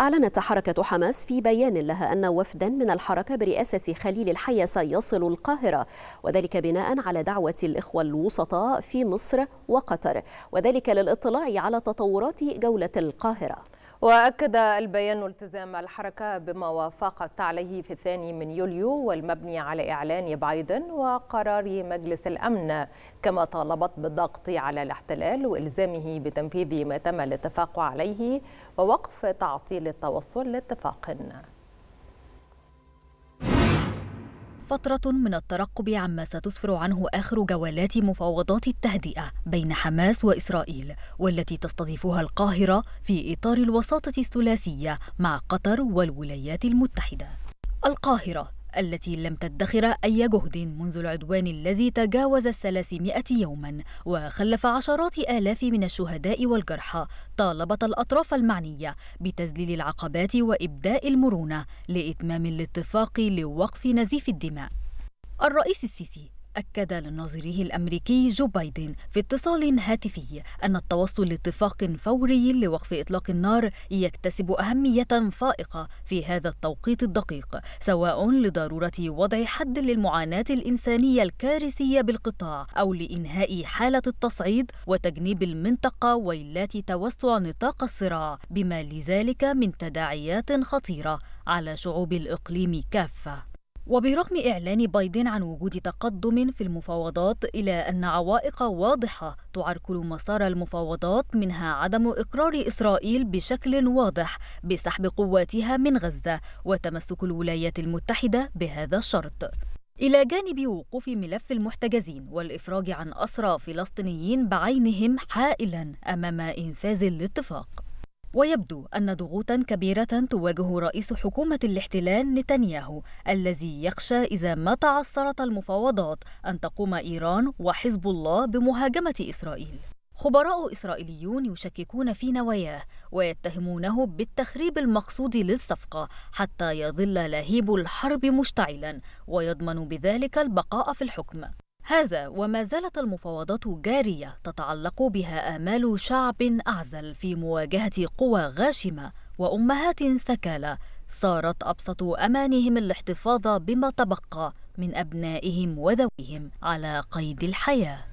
أعلنت حركة حماس في بيان لها أن وفدا من الحركة برئاسة خليل الحية سيصل القاهرة وذلك بناء على دعوة الإخوة الوسطاء في مصر وقطر وذلك للاطلاع على تطورات جولة القاهرة وأكد البيان التزام الحركة بما وافقت عليه في الثاني من يوليو والمبني على إعلان بايدن وقرار مجلس الأمن كما طالبت بالضغط على الاحتلال وإلزامه بتنفيذ ما تم الاتفاق عليه ووقف تعطيل التوصل لاتفاق فترة من الترقب عما ستسفر عنه آخر جولات مفاوضات التهدئة بين حماس وإسرائيل والتي تستضيفها القاهرة في إطار الوساطة الثلاثية مع قطر والولايات المتحدة القاهرة التي لم تدخر أي جهد منذ العدوان الذي تجاوز الثلاثمائة يوما وخلف عشرات آلاف من الشهداء والجرحى طالبت الأطراف المعنية بتذليل العقبات وإبداء المرونة لإتمام الاتفاق لوقف نزيف الدماء الرئيس السيسي أكد لناظره الأمريكي جو بايدن في اتصال هاتفي أن التوصل لاتفاق فوري لوقف إطلاق النار يكتسب أهمية فائقة في هذا التوقيت الدقيق سواء لضرورة وضع حد للمعاناة الإنسانية الكارثية بالقطاع أو لإنهاء حالة التصعيد وتجنيب المنطقة ويلات توسع نطاق الصراع بما لذلك من تداعيات خطيرة على شعوب الإقليم كافة وبرغم إعلان بايدن عن وجود تقدم في المفاوضات إلى أن عوائق واضحة تعرقل مسار المفاوضات منها عدم إقرار إسرائيل بشكل واضح بسحب قواتها من غزة وتمسك الولايات المتحدة بهذا الشرط. إلى جانب وقوف ملف المحتجزين والإفراج عن أسرى فلسطينيين بعينهم حائلا أمام إنفاذ الاتفاق. ويبدو أن ضغوطا كبيرة تواجه رئيس حكومة الاحتلال نتنياهو الذي يخشى إذا ما تعثرت المفاوضات أن تقوم إيران وحزب الله بمهاجمة إسرائيل خبراء إسرائيليون يشككون في نواياه ويتهمونه بالتخريب المقصود للصفقة حتى يظل لهيب الحرب مشتعلا ويضمن بذلك البقاء في الحكم هذا وما زالت المفاوضات جارية تتعلق بها آمال شعب أعزل في مواجهة قوى غاشمة وأمهات ثكالى صارت أبسط أمانهم الاحتفاظ بما تبقى من أبنائهم وذويهم على قيد الحياة